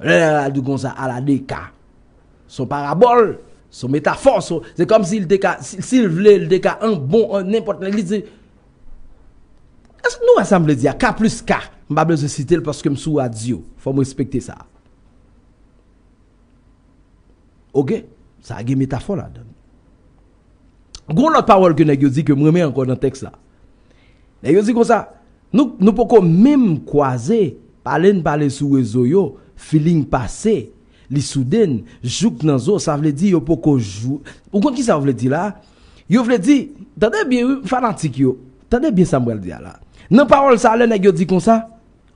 Le la la, di kon sa, ala de ka. Son parabol, son metafor, son... Se kom si le de ka, si le vle, le de ka, an bon, an importan, le li, se... As nou asamble di a, ka plus ka. Mbabe se cite l poske m sou adzio. Fom respekte sa. Ok? Sa agye metafor la don. Goun lot pawol ki ne gyo di, ke m reme an kon an tek sa. Ne gyo di kon sa, nou poko mem kwaze, pale n pale sou wezo yo, feeling passé, li souden, jouk nan zo, ça veut dire yo poko jou. Ou kon ki ça veut dire là? Yo veut dire, tendez bien euh, fanatique yo. Tendez bien Samuel dire là. Nan parole ça le nèg yo dit comme ça,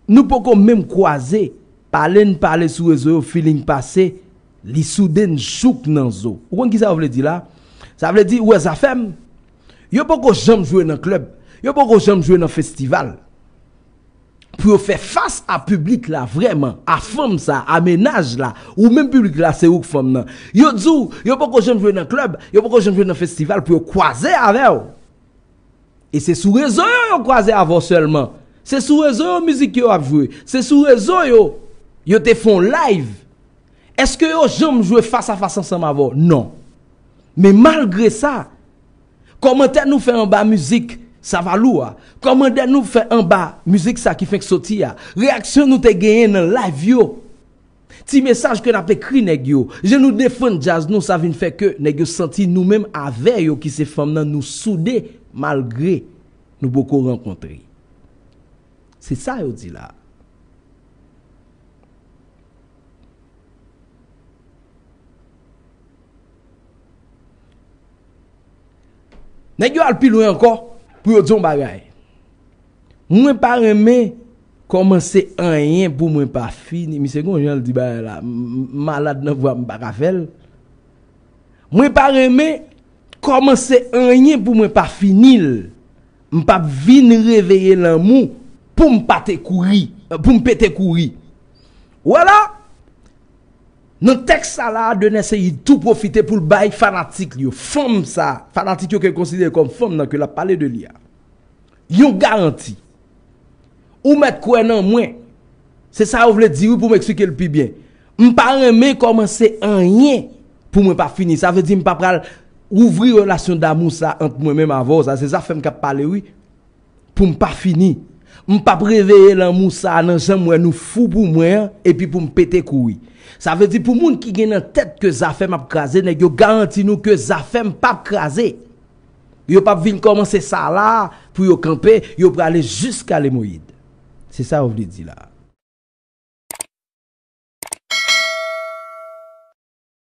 nous poko même croiser, parler ne parler sous réseau feeling passé, li souden jouk nan zo. Ou quoi ki ça veut dire là? Ça veut dire ou ça femme. Yo poko jamais jouer dans club. Yo poko jamais jouer dans festival pour faire face à public là vraiment à femme ça à ménage là ou même public là c'est où femme là yo dou yo pas que j'aime jouer dans club yo pas que jouer dans festival pour croiser avec et c'est sous réseau yo croiser avant seulement c'est sous réseau musique yo a jouer c'est sous réseau yo yo te font live est-ce que yo j'aime jouer face à face ensemble avant non mais malgré ça comment t'es nous fait en bas musique ça va lourd. Comment nous fait un bas, musique ça qui fait que sortir. Réaction nous te gagné dans live vie. Ti message que n'a écrit Je nous défends jazz nous ça vient faire que nèg senti nous-mêmes avec yo qui se femme nous souder malgré nous beaucoup rencontrer. C'est ça yo dit là. Nèg yo al plus loin encore. Pou yo djon bagay. Mwen pa reme, koman se anyen pou mwen pa finil. Mwen pa reme, koman se anyen pou mwen pa finil. Mwen pa vin reveye lan mou, pou mwen pa te kouri. Euh, pou mwen pe te kouri. Wala. Wala. Nan tek sa la de ne se yi tou profite pou l bay fanatik liyo. Fom sa. Fanatik yo ke konside kom fom nan ke la pale de liya. Yo garanti. Ou met kwen nan mwen. Se sa ou vle di ou pou m eksike l pi bien. M pa reme koman se an yin pou m pa fini. Sa ve di m pa pral ouvri relasyon damou sa ant mwen men ma vo. Sa se sa fèm ka pale ou pou m pa fini. Mpap reveye lan mousa nan jan mwen nou foupou mwen, epi pou mpete koui. Sa ve di pou moun ki gen nan tet ke zafem ap kaze, ne yo garanti nou ke zafem pap kaze. Yo pap vin komanse sa la pou yo kampe, yo pou ale jusqu'a l'emoid. Se sa ou vli di la.